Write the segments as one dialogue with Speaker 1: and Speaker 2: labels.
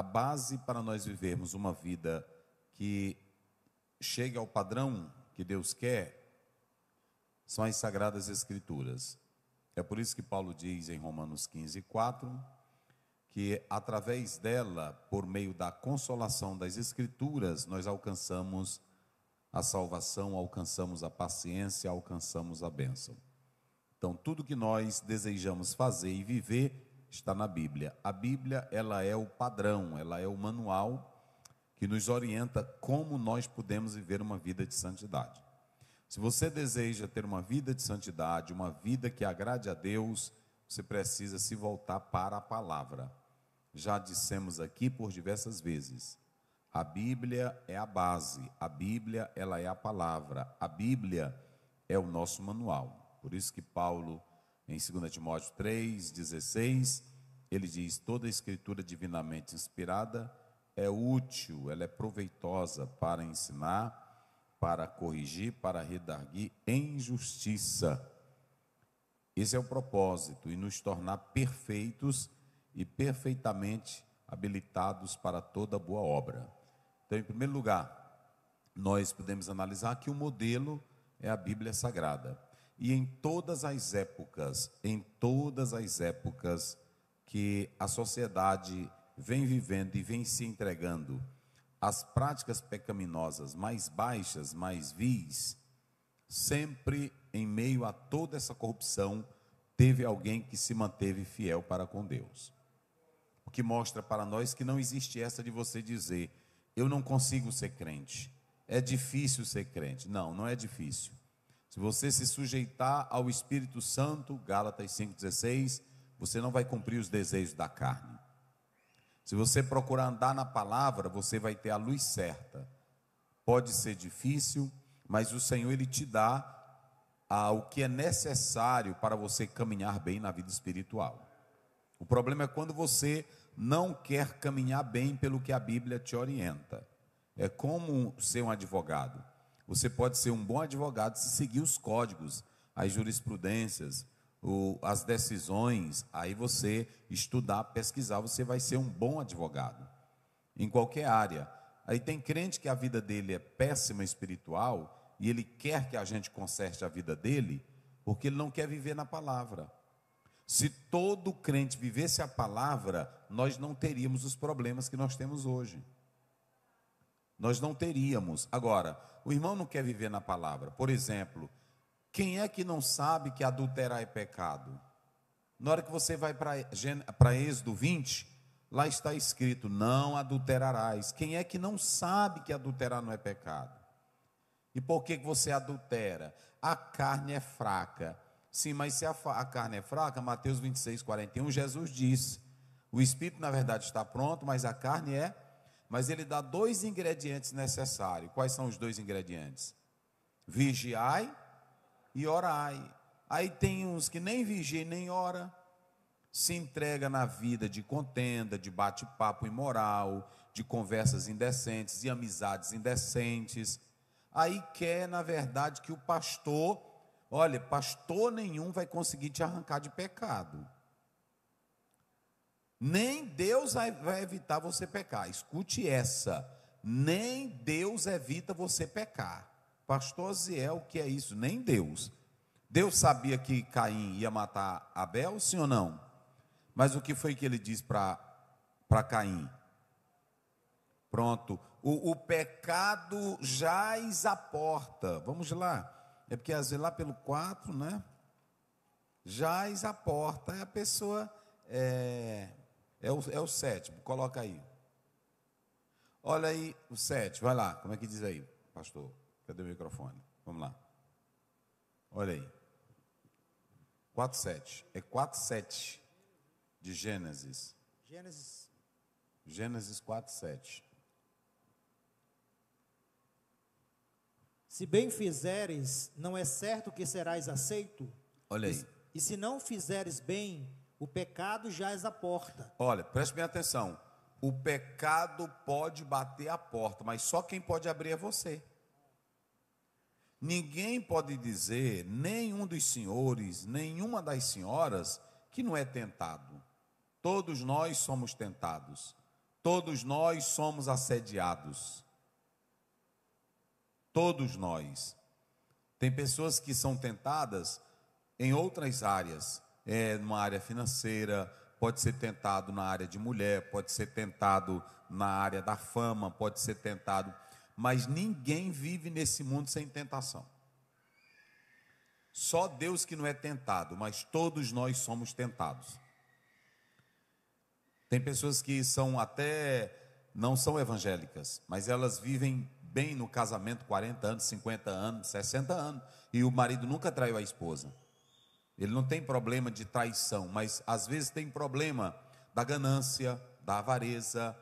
Speaker 1: a base para nós vivermos uma vida que chegue ao padrão que Deus quer são as sagradas escrituras. É por isso que Paulo diz em Romanos 15, 4, que através dela, por meio da consolação das escrituras, nós alcançamos a salvação, alcançamos a paciência, alcançamos a bênção. Então, tudo que nós desejamos fazer e viver está na Bíblia. A Bíblia, ela é o padrão, ela é o manual que nos orienta como nós podemos viver uma vida de santidade. Se você deseja ter uma vida de santidade, uma vida que agrade a Deus, você precisa se voltar para a palavra. Já dissemos aqui por diversas vezes. A Bíblia é a base, a Bíblia ela é a palavra, a Bíblia é o nosso manual. Por isso que Paulo em 2 Timóteo 3,16, ele diz: toda a escritura divinamente inspirada é útil, ela é proveitosa para ensinar, para corrigir, para redarguir em justiça. Esse é o propósito, e nos tornar perfeitos e perfeitamente habilitados para toda boa obra. Então, em primeiro lugar, nós podemos analisar que o modelo é a Bíblia Sagrada e em todas as épocas, em todas as épocas que a sociedade vem vivendo e vem se entregando às práticas pecaminosas mais baixas, mais vis, sempre em meio a toda essa corrupção, teve alguém que se manteve fiel para com Deus. O que mostra para nós que não existe essa de você dizer: eu não consigo ser crente, é difícil ser crente. Não, não é difícil. Se você se sujeitar ao Espírito Santo, Gálatas 5,16, você não vai cumprir os desejos da carne. Se você procurar andar na palavra, você vai ter a luz certa. Pode ser difícil, mas o Senhor ele te dá ah, o que é necessário para você caminhar bem na vida espiritual. O problema é quando você não quer caminhar bem pelo que a Bíblia te orienta. É como ser um advogado. Você pode ser um bom advogado se seguir os códigos, as jurisprudências, o, as decisões. Aí você estudar, pesquisar, você vai ser um bom advogado em qualquer área. Aí tem crente que a vida dele é péssima espiritual e ele quer que a gente conserte a vida dele porque ele não quer viver na palavra. Se todo crente vivesse a palavra, nós não teríamos os problemas que nós temos hoje nós não teríamos. Agora, o irmão não quer viver na palavra. Por exemplo, quem é que não sabe que adulterar é pecado? Na hora que você vai para Êxodo 20, lá está escrito: não adulterarás. Quem é que não sabe que adulterar não é pecado? E por que você adultera? A carne é fraca. Sim, mas se a, a carne é fraca, Mateus 26, 41, Jesus diz: o espírito, na verdade, está pronto, mas a carne é fraca mas ele dá dois ingredientes necessários. Quais são os dois ingredientes? Vigiai e orai. Aí tem uns que nem vigia nem ora, se entrega na vida de contenda, de bate-papo imoral, de conversas indecentes e amizades indecentes. Aí quer, na verdade, que o pastor, olha, pastor nenhum vai conseguir te arrancar de pecado. Nem Deus vai evitar você pecar. Escute essa. Nem Deus evita você pecar. Pastor Ziel, o que é isso? Nem Deus. Deus sabia que Caim ia matar Abel, sim ou não? Mas o que foi que ele disse para Caim? Pronto. O, o, pecado jaz a porta. Vamos lá. É porque às vezes lá pelo 4, né? Jaz a porta. Aí a pessoa é, é o, é o sétimo, coloca aí. Olha aí o sétimo, vai lá, como é que diz aí, pastor? Cadê o microfone? Vamos lá. Olha aí. 4, 7. É 4, 7 de Gênesis. Gênesis. Gênesis 4, 7. Se bem fizeres, não é certo que serás aceito? Olha aí. E, e se não fizeres bem, o pecado jaz a porta. Olha, preste bem atenção. O pecado pode bater à porta, mas só quem pode abrir é você. Ninguém pode dizer, nenhum dos senhores, nenhuma das senhoras, que não é tentado. Todos nós somos tentados. Todos nós somos assediados. Todos nós. Tem pessoas que são tentadas em outras áreas, é, numa área financeira, pode ser tentado na área de mulher, pode ser tentado na área da fama, pode ser tentado. Mas ninguém vive nesse mundo sem tentação. Só Deus que não é tentado, mas todos nós somos tentados. Tem pessoas que são até não são evangélicas, mas elas vivem bem no casamento 40 anos, 50 anos, 60 anos, e o marido nunca traiu a esposa. Ele não tem problema de traição, mas às vezes tem problema da ganância, da avareza,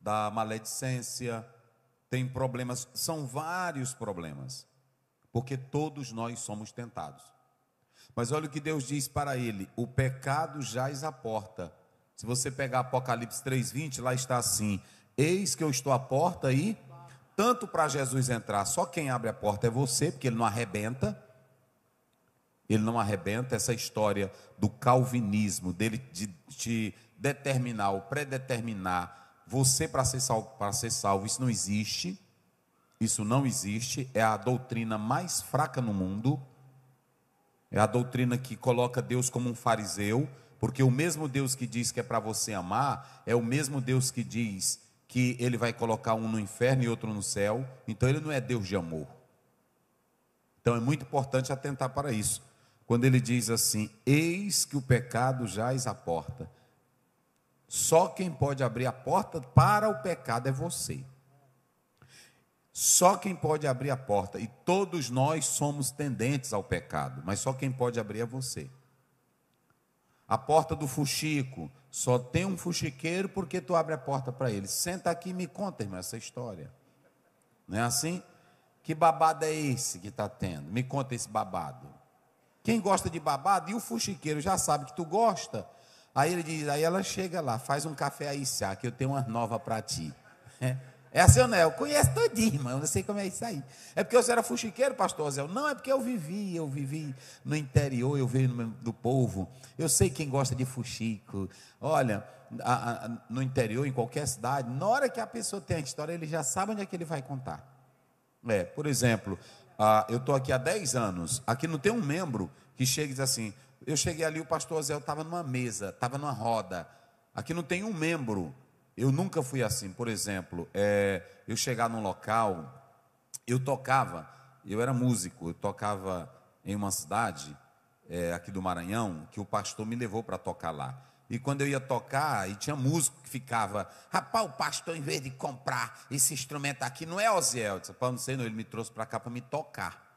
Speaker 1: da maledicência, tem problemas, são vários problemas, porque todos nós somos tentados. Mas olha o que Deus diz para ele: o pecado jaz a porta. Se você pegar Apocalipse 3:20, lá está assim: Eis que eu estou à porta e tanto para Jesus entrar, só quem abre a porta é você, porque ele não arrebenta. Ele não arrebenta essa história do calvinismo, dele de te de determinar ou predeterminar você para ser para ser salvo. Isso não existe. Isso não existe, é a doutrina mais fraca no mundo. É a doutrina que coloca Deus como um fariseu, porque o mesmo Deus que diz que é para você amar, é o mesmo Deus que diz que ele vai colocar um no inferno e outro no céu. Então ele não é Deus de amor. Então é muito importante atentar para isso quando ele diz assim: Eis que o pecado jaz a porta. Só quem pode abrir a porta para o pecado é você. Só quem pode abrir a porta, e todos nós somos tendentes ao pecado, mas só quem pode abrir é você. A porta do fuxico, só tem um fuxiqueiro porque tu abre a porta para ele. Senta aqui e me conta, irmão, essa história. Não é assim? Que babado é esse que está tendo? Me conta esse babado. Quem gosta de babado, e o fuxiqueiro já sabe que tu gosta. Aí ele diz, aí ela chega lá, faz um café aí, Sá, que eu tenho uma nova para ti. É, é assim, né? Eu conheço todinho, irmão, não sei como é isso aí. É porque eu era fuxiqueiro, pastor Zé? Não, é porque eu vivi, eu vivi no interior, eu venho do povo. Eu sei quem gosta de fuxico. Olha, a, a, no interior, em qualquer cidade, na hora que a pessoa tem a história, ele já sabe onde é que ele vai contar. É, por exemplo, ah, eu estou aqui há 10 anos. Aqui não tem um membro que chegue e diz assim: eu cheguei ali, o pastor Zé estava numa mesa, estava numa roda. Aqui não tem um membro. Eu nunca fui assim. Por exemplo, é, eu chegar num local, eu tocava, eu era músico, eu tocava em uma cidade é, aqui do Maranhão, que o pastor me levou para tocar lá. E quando eu ia tocar, e tinha músico que ficava, rapaz, o pastor, em vez de comprar esse instrumento aqui, não é Oziel. Eu disse, não sei, não, ele me trouxe para cá para me tocar.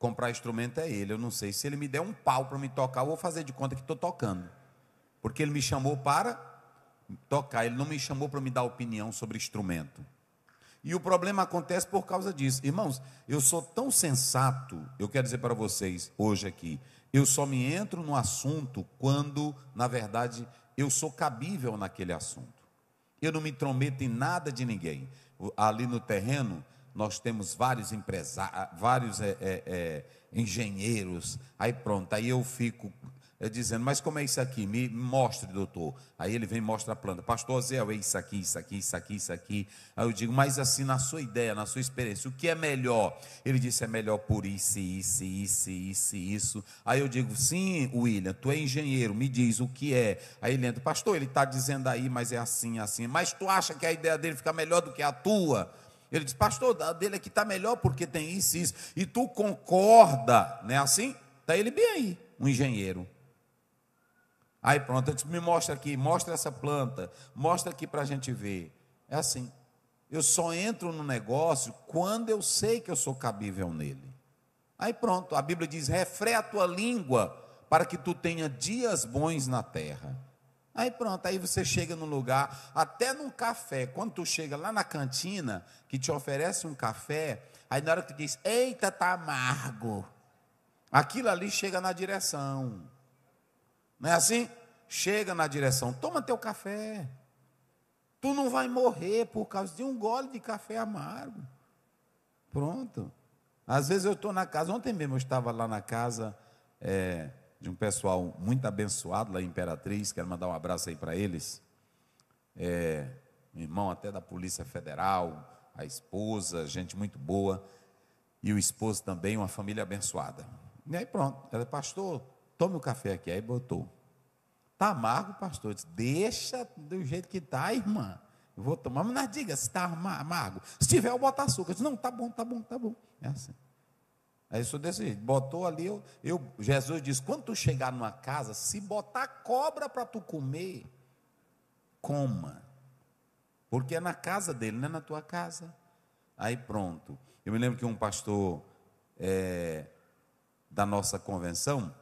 Speaker 1: Comprar instrumento é ele, eu não sei. Se ele me der um pau para me tocar, eu vou fazer de conta que estou tocando. Porque ele me chamou para tocar, ele não me chamou para me dar opinião sobre instrumento. E o problema acontece por causa disso. Irmãos, eu sou tão sensato, eu quero dizer para vocês hoje aqui, eu só me entro no assunto quando, na verdade, eu sou cabível naquele assunto. Eu não me intrometo em nada de ninguém. Ali no terreno, nós temos vários empresários, vários é, é, é, engenheiros. Aí pronto, aí eu fico é dizendo, mas como é isso aqui? Me mostre, doutor. Aí ele vem e mostra a planta. Pastor Zéu, é isso aqui, isso aqui, isso aqui, isso aqui. Aí eu digo, mas assim, na sua ideia, na sua experiência, o que é melhor? Ele disse, é melhor por isso, isso, isso, isso, isso. Aí eu digo, sim, William, tu é engenheiro, me diz o que é. Aí ele entra, pastor, ele está dizendo aí, mas é assim, assim. Mas tu acha que a ideia dele fica melhor do que a tua? Ele diz, pastor, a dele aqui está melhor porque tem isso, isso. E tu concorda, não é assim? Está ele bem aí, um engenheiro. Aí pronto, disse, me mostra aqui, mostra essa planta, mostra aqui para a gente ver. É assim. Eu só entro no negócio quando eu sei que eu sou cabível nele. Aí pronto, a Bíblia diz: refreia a tua língua para que tu tenha dias bons na terra. Aí pronto, aí você chega no lugar, até num café, quando tu chega lá na cantina, que te oferece um café, aí na hora que tu diz, eita, tá amargo, aquilo ali chega na direção. Não é assim? Chega na direção, toma teu café. Tu não vai morrer por causa de um gole de café amargo. Pronto. Às vezes eu estou na casa, ontem mesmo eu estava lá na casa é, de um pessoal muito abençoado lá em Imperatriz, quero mandar um abraço aí para eles. É, irmão até da Polícia Federal, a esposa, gente muito boa, e o esposo também, uma família abençoada. E aí pronto, ela é pastor, Tome o um café aqui. Aí botou. Está amargo, pastor? Disse, Deixa do jeito que está, irmã. Eu vou tomar, mas não é, diga se está amargo. Se tiver, eu boto açúcar. Eu disse, não, tá bom, tá bom, tá bom. É assim. Aí eu sou desse jeito. Botou ali, eu, eu, Jesus diz: quando tu chegar numa casa, se botar cobra para tu comer, coma. Porque é na casa dele, não é na tua casa. Aí pronto. Eu me lembro que um pastor é, da nossa convenção,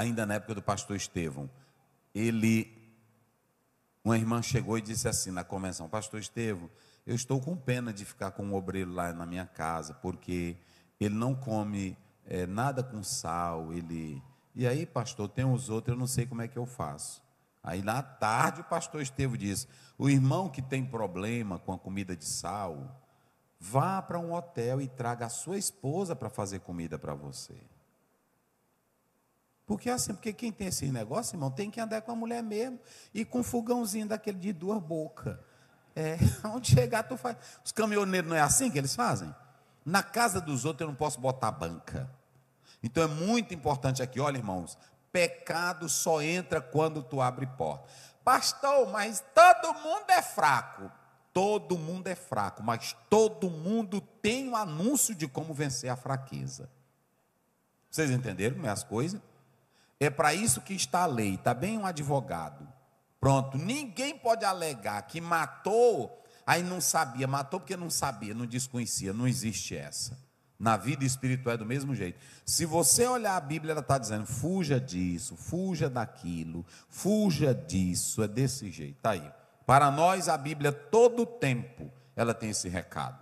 Speaker 1: ainda na época do pastor Estevão. Ele, uma irmã chegou e disse assim na convenção: Pastor Estevão, eu estou com pena de ficar com um obreiro lá na minha casa, porque ele não come é, nada com sal, ele. E aí, pastor, tem uns outros, eu não sei como é que eu faço. Aí na tarde o pastor Estevo disse: o irmão que tem problema com a comida de sal, vá para um hotel e traga a sua esposa para fazer comida para você. Porque é assim, porque quem tem esses negócios, irmão, tem que andar com a mulher mesmo e com um fogãozinho daquele de duas bocas. É, onde chegar, tu faz. Os caminhoneiros não é assim que eles fazem? Na casa dos outros eu não posso botar banca. Então é muito importante aqui, olha, irmãos, pecado só entra quando tu abre porta. Pastor, mas todo mundo é fraco. Todo mundo é fraco, mas todo mundo tem o um anúncio de como vencer a fraqueza. Vocês entenderam as coisas? É para isso que está a lei, está bem um advogado. Pronto, ninguém pode alegar que matou, aí não sabia, matou porque não sabia, não desconhecia, não existe essa. Na vida espiritual é do mesmo jeito. Se você olhar a Bíblia, ela está dizendo: fuja disso, fuja daquilo, fuja disso, é desse jeito. Está aí. Para nós, a Bíblia, todo tempo, ela tem esse recado.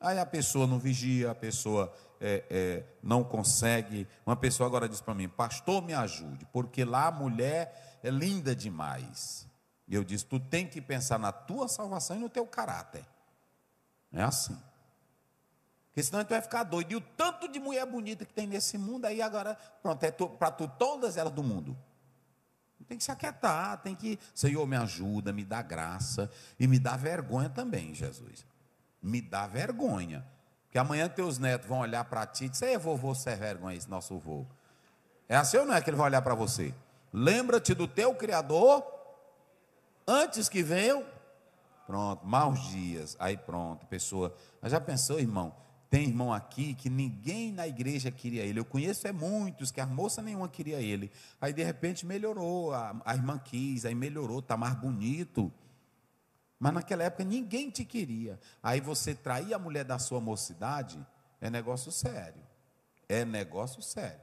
Speaker 1: Aí a pessoa não vigia, a pessoa é, é, não consegue. Uma pessoa agora diz para mim, pastor, me ajude, porque lá a mulher é linda demais. E eu disse, tu tem que pensar na tua salvação e no teu caráter. É assim. Porque senão tu vai ficar doido. E o tanto de mulher bonita que tem nesse mundo, aí agora, pronto, é para tu todas elas do mundo. Tem que se aquietar, tem que, Senhor, me ajuda, me dá graça e me dá vergonha também, Jesus. Me dá vergonha. Porque amanhã teus netos vão olhar para ti e dizer, é vovô você é vergonha esse nosso voo. É assim ou não é que ele vai olhar para você? Lembra-te do teu Criador antes que venham. Pronto, maus dias. Aí pronto, pessoa. Mas já pensou, irmão? Tem irmão aqui que ninguém na igreja queria ele. Eu conheço é muitos que a moça nenhuma queria ele. Aí de repente melhorou, a, a irmã quis, aí melhorou, está mais bonito. Mas naquela época ninguém te queria. Aí você trair a mulher da sua mocidade é negócio sério. É negócio sério.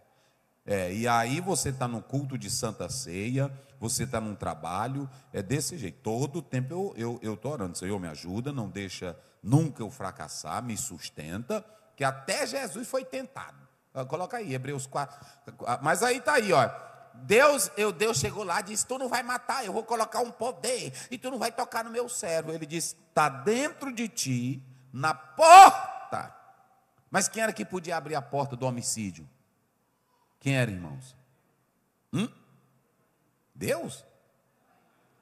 Speaker 1: É, e aí você está no culto de Santa Ceia, você está num trabalho, é desse jeito. Todo tempo eu estou eu, eu orando, Senhor, me ajuda, não deixa nunca eu fracassar, me sustenta, que até Jesus foi tentado. Ah, coloca aí, Hebreus 4. Ah, mas aí está aí, ó. Deus, eu, Deus chegou lá e disse: Tu não vai matar, eu vou colocar um poder, e tu não vai tocar no meu servo. Ele disse: Está dentro de ti, na porta. Mas quem era que podia abrir a porta do homicídio? Quem era, irmãos? Hum? Deus?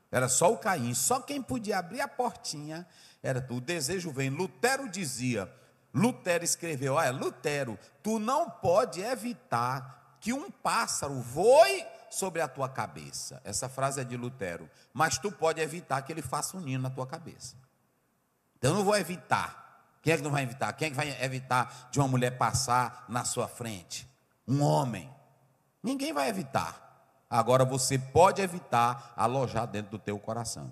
Speaker 1: Era só o Caim, só quem podia abrir a portinha era tu. O desejo vem. Lutero dizia, Lutero escreveu: Olha, Lutero, tu não pode evitar que um pássaro voe sobre a tua cabeça. Essa frase é de Lutero. Mas tu pode evitar que ele faça um ninho na tua cabeça. Então eu não vou evitar. Quem é que não vai evitar? Quem é que vai evitar de uma mulher passar na sua frente? Um homem. Ninguém vai evitar. Agora você pode evitar alojar dentro do teu coração.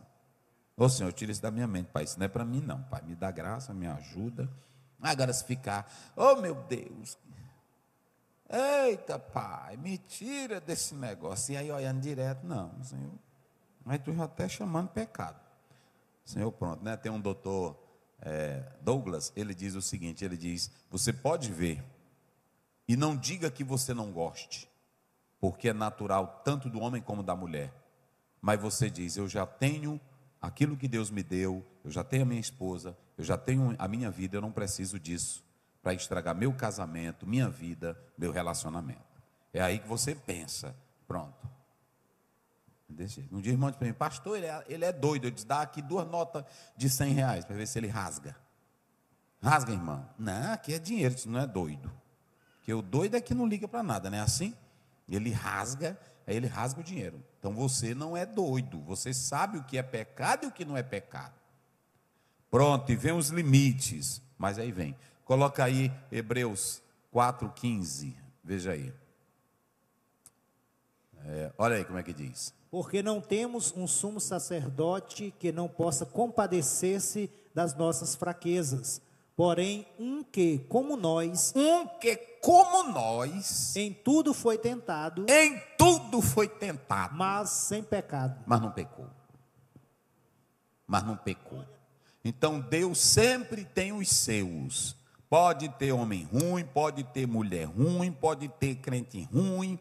Speaker 1: Ô Senhor, tira isso da minha mente, Pai. Isso não é para mim, não. Pai, me dá graça, me ajuda. Agora se ficar, oh meu Deus, Eita, pai, me tira desse negócio. E aí, olhando direto, não, Senhor. Mas tu já até tá chamando pecado. Senhor, pronto, né? Tem um doutor é, Douglas, ele diz o seguinte: ele diz, você pode ver, e não diga que você não goste, porque é natural tanto do homem como da mulher. Mas você diz, eu já tenho aquilo que Deus me deu, eu já tenho a minha esposa, eu já tenho a minha vida, eu não preciso disso para estragar meu casamento, minha vida, meu relacionamento. É aí que você pensa, pronto. É um dia irmão disse para mim, pastor, ele é, ele é doido, eu disse, dá aqui duas notas de 100 reais para ver se ele rasga. Rasga, irmão. Não, aqui é dinheiro, isso não é doido. Porque o doido é que não liga para nada, não é assim? Ele rasga, aí ele rasga o dinheiro. Então você não é doido, você sabe o que é pecado e o que não é pecado. Pronto, e vem os limites. Mas aí vem, Coloca aí Hebreus 4,15. Veja aí. É, olha aí como é que diz. Porque não temos um sumo sacerdote que não possa compadecer-se das nossas fraquezas, porém um que, como nós, um que como nós, em tudo foi tentado, em tudo foi tentado, mas sem pecado. Mas não pecou. Mas não pecou. Então Deus sempre tem os seus Pode ter homem ruim, pode ter mulher ruim, pode ter crente ruim,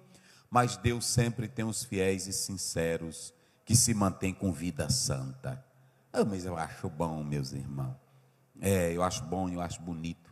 Speaker 1: mas Deus sempre tem os fiéis e sinceros que se mantêm com vida santa. Ah, mas eu acho bom, meus irmãos. É, eu acho bom, eu acho bonito.